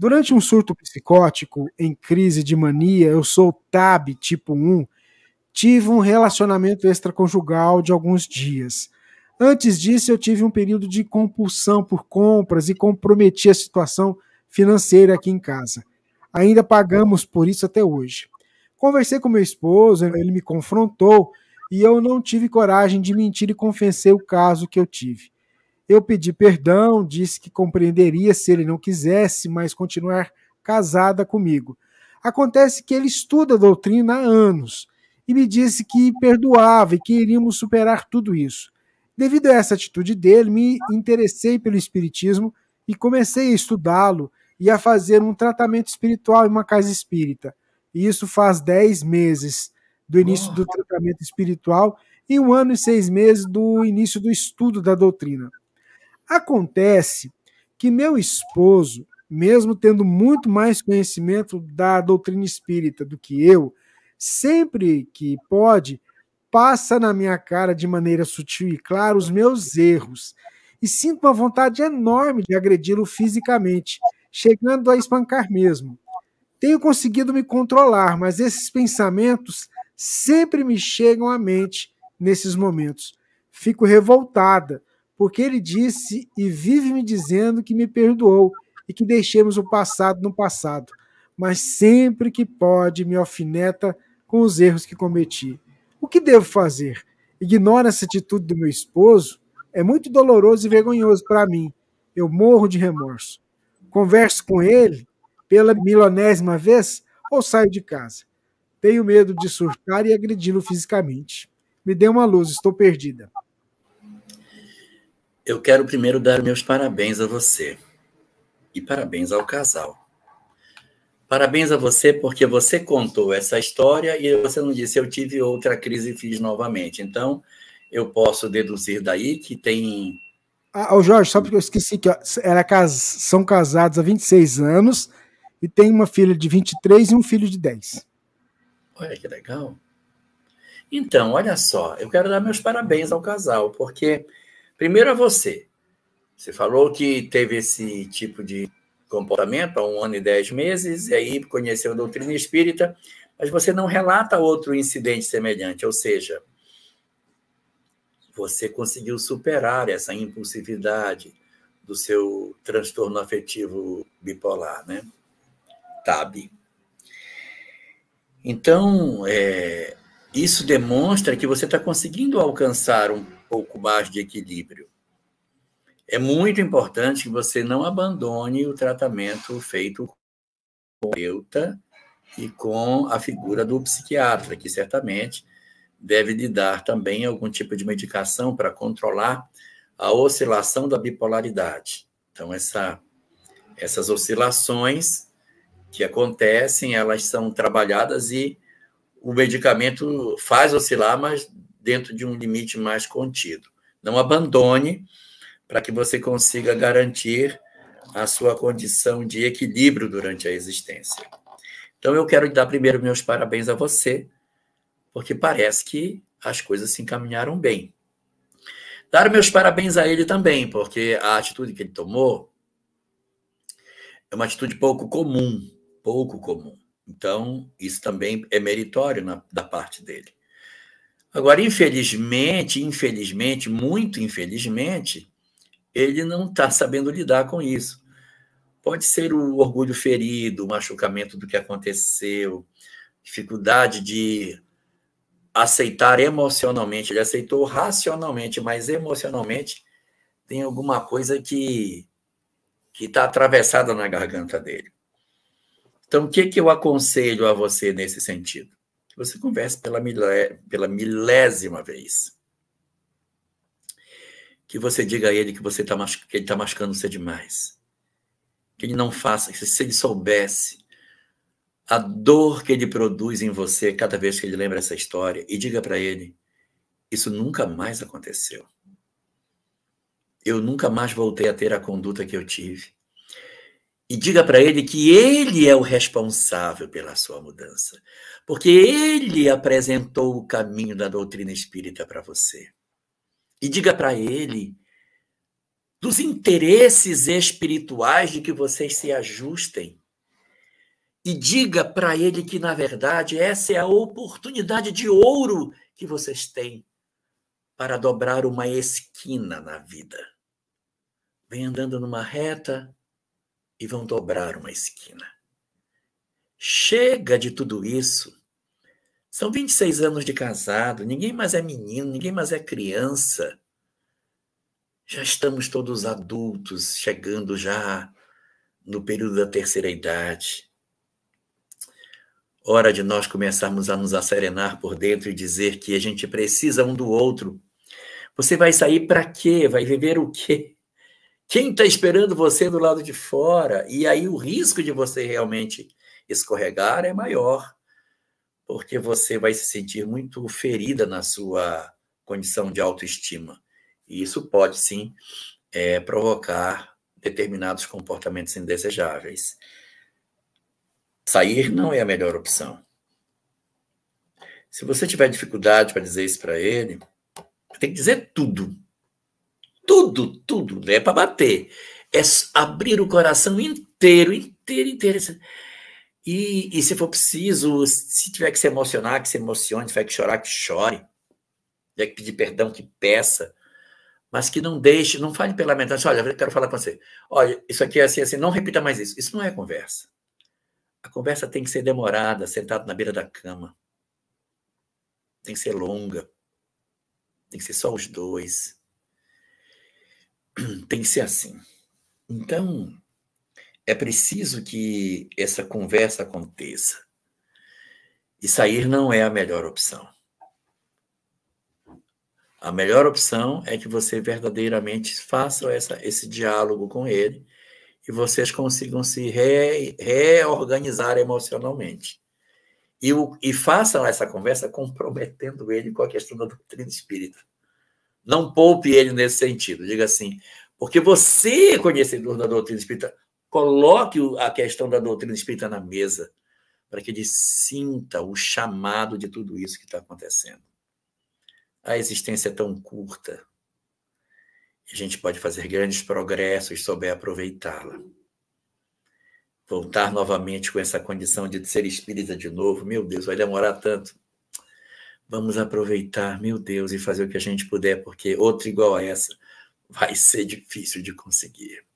Durante um surto psicótico, em crise de mania, eu sou TAB tipo 1, tive um relacionamento extraconjugal de alguns dias. Antes disso, eu tive um período de compulsão por compras e comprometi a situação financeira aqui em casa. Ainda pagamos por isso até hoje. Conversei com meu esposo, ele me confrontou e eu não tive coragem de mentir e confessei o caso que eu tive. Eu pedi perdão, disse que compreenderia se ele não quisesse mais continuar casada comigo. Acontece que ele estuda a doutrina há anos e me disse que perdoava e que iríamos superar tudo isso. Devido a essa atitude dele, me interessei pelo Espiritismo e comecei a estudá-lo e a fazer um tratamento espiritual em uma casa espírita. E isso faz dez meses do início do tratamento espiritual e um ano e seis meses do início do estudo da doutrina. Acontece que meu esposo, mesmo tendo muito mais conhecimento da doutrina espírita do que eu, sempre que pode, passa na minha cara de maneira sutil e clara os meus erros. E sinto uma vontade enorme de agredi-lo fisicamente, chegando a espancar mesmo. Tenho conseguido me controlar, mas esses pensamentos sempre me chegam à mente nesses momentos. Fico revoltada, porque ele disse e vive me dizendo que me perdoou e que deixemos o passado no passado, mas sempre que pode me alfineta com os erros que cometi. O que devo fazer? Ignoro essa atitude do meu esposo? É muito doloroso e vergonhoso para mim. Eu morro de remorso. Converso com ele pela milonésima vez ou saio de casa? Tenho medo de surtar e agredi-lo fisicamente. Me dê uma luz, estou perdida. Eu quero primeiro dar meus parabéns a você e parabéns ao casal. Parabéns a você porque você contou essa história e você não disse eu tive outra crise e fiz novamente. Então, eu posso deduzir daí que tem. Ah, o Jorge, só porque eu esqueci que era cas... são casados há 26 anos e tem uma filha de 23 e um filho de 10. Olha que legal. Então, olha só, eu quero dar meus parabéns ao casal, porque Primeiro a é você. Você falou que teve esse tipo de comportamento há um ano e dez meses, e aí conheceu a doutrina espírita, mas você não relata outro incidente semelhante, ou seja, você conseguiu superar essa impulsividade do seu transtorno afetivo bipolar, né? TAB. Então, é, isso demonstra que você está conseguindo alcançar um pouco mais de equilíbrio. É muito importante que você não abandone o tratamento feito com o terapeuta e com a figura do psiquiatra, que certamente deve lhe dar também algum tipo de medicação para controlar a oscilação da bipolaridade. Então, essa, essas oscilações que acontecem, elas são trabalhadas e o medicamento faz oscilar, mas dentro de um limite mais contido. Não abandone para que você consiga garantir a sua condição de equilíbrio durante a existência. Então, eu quero dar primeiro meus parabéns a você, porque parece que as coisas se encaminharam bem. Dar meus parabéns a ele também, porque a atitude que ele tomou é uma atitude pouco comum, pouco comum. Então, isso também é meritório na, da parte dele. Agora, infelizmente, infelizmente, muito infelizmente, ele não está sabendo lidar com isso. Pode ser o orgulho ferido, o machucamento do que aconteceu, dificuldade de aceitar emocionalmente. Ele aceitou racionalmente, mas emocionalmente tem alguma coisa que que está atravessada na garganta dele. Então, o que, que eu aconselho a você nesse sentido? você converse pela, milé, pela milésima vez. Que você diga a ele que você está que ele está machucando você demais. Que ele não faça, que se ele soubesse a dor que ele produz em você cada vez que ele lembra essa história e diga para ele: isso nunca mais aconteceu. Eu nunca mais voltei a ter a conduta que eu tive e diga para ele que ele é o responsável pela sua mudança, porque ele apresentou o caminho da doutrina espírita para você. E diga para ele dos interesses espirituais de que vocês se ajustem. E diga para ele que, na verdade, essa é a oportunidade de ouro que vocês têm para dobrar uma esquina na vida. Vem andando numa reta, e vão dobrar uma esquina. Chega de tudo isso. São 26 anos de casado, ninguém mais é menino, ninguém mais é criança. Já estamos todos adultos, chegando já no período da terceira idade. Hora de nós começarmos a nos acerenar por dentro e dizer que a gente precisa um do outro. Você vai sair para quê? Vai viver o quê? Quem está esperando você do lado de fora? E aí o risco de você realmente escorregar é maior, porque você vai se sentir muito ferida na sua condição de autoestima. E isso pode sim é, provocar determinados comportamentos indesejáveis. Sair não é a melhor opção. Se você tiver dificuldade para dizer isso para ele, tem que dizer tudo tudo, tudo, né? É para bater. É abrir o coração inteiro, inteiro, inteiro. E, e se for preciso, se tiver que se emocionar, que se emocione, se tiver que chorar, que chore. Se tiver que pedir perdão, que peça. Mas que não deixe, não fale pela metade. Olha, eu quero falar com você. Olha, isso aqui é assim, assim, não repita mais isso. Isso não é conversa. A conversa tem que ser demorada, sentado na beira da cama. Tem que ser longa. Tem que ser só os dois. tem que ser assim. Então, é preciso que essa conversa aconteça. E sair não é a melhor opção. A melhor opção é que você verdadeiramente faça essa, esse diálogo com ele e vocês consigam se re, reorganizar emocionalmente. E, o, e façam essa conversa comprometendo ele com a questão da doutrina espírita. Não poupe ele nesse sentido. Diga assim, porque você conhecedor da doutrina espírita, coloque a questão da doutrina espírita na mesa para que ele sinta o chamado de tudo isso que está acontecendo. A existência é tão curta. A gente pode fazer grandes progressos se souber aproveitá-la. Voltar novamente com essa condição de ser espírita de novo, meu Deus, vai demorar tanto. Vamos aproveitar, meu Deus, e fazer o que a gente puder, porque outra igual a essa vai ser difícil de conseguir.